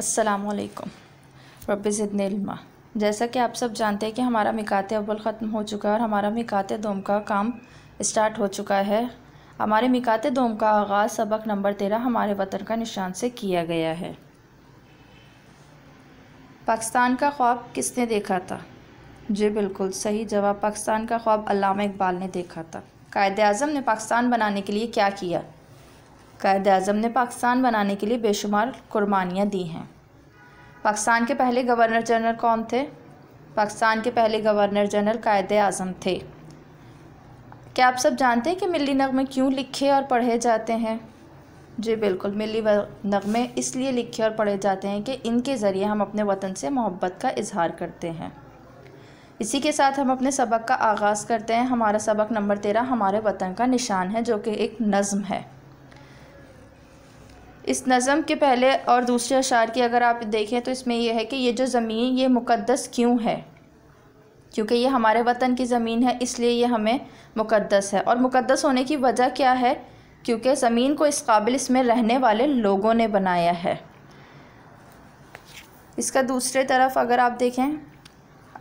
असलकम रब ज़िदनिल्मा जैसा कि आप सब जानते हैं कि हमारा मिकात अव्वल ख़त्म हो चुका है और हमारा मिकात दोम का काम स्टार्ट हो चुका है हमारे मिकात दोम का आगाज़ सबक नंबर तेरह हमारे वतन का निशान से किया गया है पाकिस्तान का ख्वाब किसने देखा था जी बिल्कुल सही जवाब पाकिस्तान का ख्वाब अलामा इकबाल ने देखा था कायद अज़म ने पाकिस्तान बनाने के लिए क्या किया कायद अजम ने पाकिस्तान बनाने के लिए बेशुमार कुर्बानियाँ दी हैं पाकिस्तान के पहले गवर्नर जनरल कौन थे पाकिस्तान के पहले गवर्नर जनरल कायद अजम थे क्या आप सब जानते हैं कि मिली नगमे क्यों लिखे और पढ़े जाते हैं जी बिल्कुल मिली नगमे इसलिए लिखे और पढ़े जाते हैं कि इनके ज़रिए हम अपने वतन से मोहब्बत का इजहार करते हैं इसी के साथ हम अपने सबक का आगाज़ करते हैं हमारा सबक नंबर तेरह हमारे वतन का निशान है जो कि एक नज़म है इस नज़म के पहले और दूसरे अशार की अगर आप देखें तो इसमें यह है कि ये जो ज़मीन ये मुक़दस क्यों है क्योंकि ये हमारे वतन की ज़मीन है इसलिए ये हमें मुक़दस है और मुक़दस होने की वजह क्या है क्योंकि ज़मीन को इस काबिल इसमें रहने वाले लोगों ने बनाया है इसका दूसरे तरफ अगर आप देखें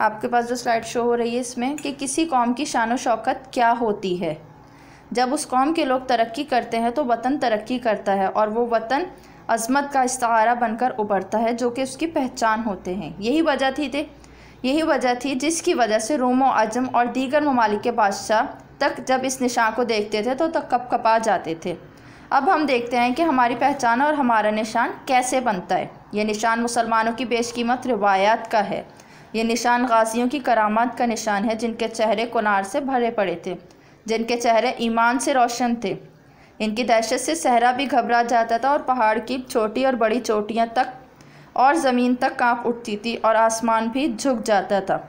आपके पास जो स्लाइड शो हो रही है इसमें कि किसी कौम की शान शौकत क्या होती है जब उस कौम के लोग तरक्की करते हैं तो वतन तरक्की करता है और वो वतन अजमत का इस्तारा बनकर उभरता है जो कि उसकी पहचान होते हैं यही वजह थी थे यही वजह थी जिसकी वजह से रोमो अजम और दीगर ममालिक के बादशाह तक जब इस निशान को देखते थे तो तक कप कपा जाते थे अब हम देखते हैं कि हमारी पहचान और हमारा निशान कैसे बनता है ये निशान मुसलमानों की बेशकीमत रिवायात का है ये निशान गाजियों की करामत का निशान है जिनके चेहरे कुनार से भरे पड़े थे जिनके चेहरे ईमान से रोशन थे इनकी दहशत से सहरा भी घबरा जाता था और पहाड़ की छोटी और बड़ी चोटियाँ तक और ज़मीन तक कांप उठती थी और आसमान भी झुक जाता था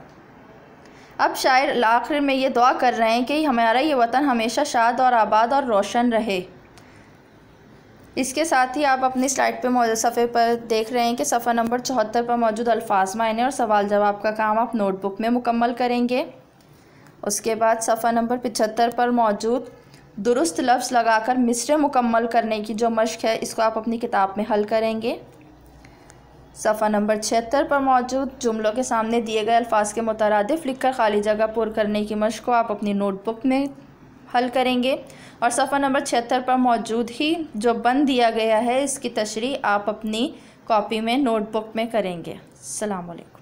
अब शायर आखिर में ये दुआ कर रहे हैं कि हमारा ये वतन हमेशा शाद और आबाद और रोशन रहे इसके साथ ही आप अपनी स्लाइड पे मौजूद सफ़े पर देख रहे हैं कि सफ़ा नंबर चौहत्तर पर मौजूद अल्फाज मायने और सवाल जवाब का काम आप नोटबुक में मुकम्मल करेंगे उसके बाद सफ़ा नंबर पिचहत्तर पर मौजूद दुरुस्त लफ्ज़ लगाकर मिसरे मुकम्मल करने की जो मश्क है इसको आप अपनी किताब में हल करेंगे सफ़ा नंबर छिहत्तर पर मौजूद जुमलों के सामने दिए गए अल्फाज के मुतरदफ लिख कर खाली जगह पुर करने की मश्क को आप अपनी नोटबुक में हल करेंगे और सफ़ा नंबर छिहत्तर पर मौजूद ही जो बंद दिया गया है इसकी तशरी आप अपनी कॉपी में नोटबुक में करेंगे अलकुम